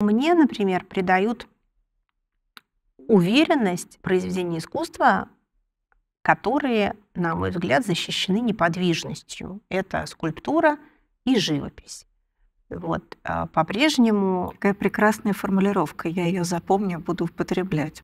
Мне, например, придают уверенность произведения искусства, которые, на мой взгляд, защищены неподвижностью. Это скульптура и живопись. Вот, а, по-прежнему... Какая прекрасная формулировка, я ее запомню, буду употреблять.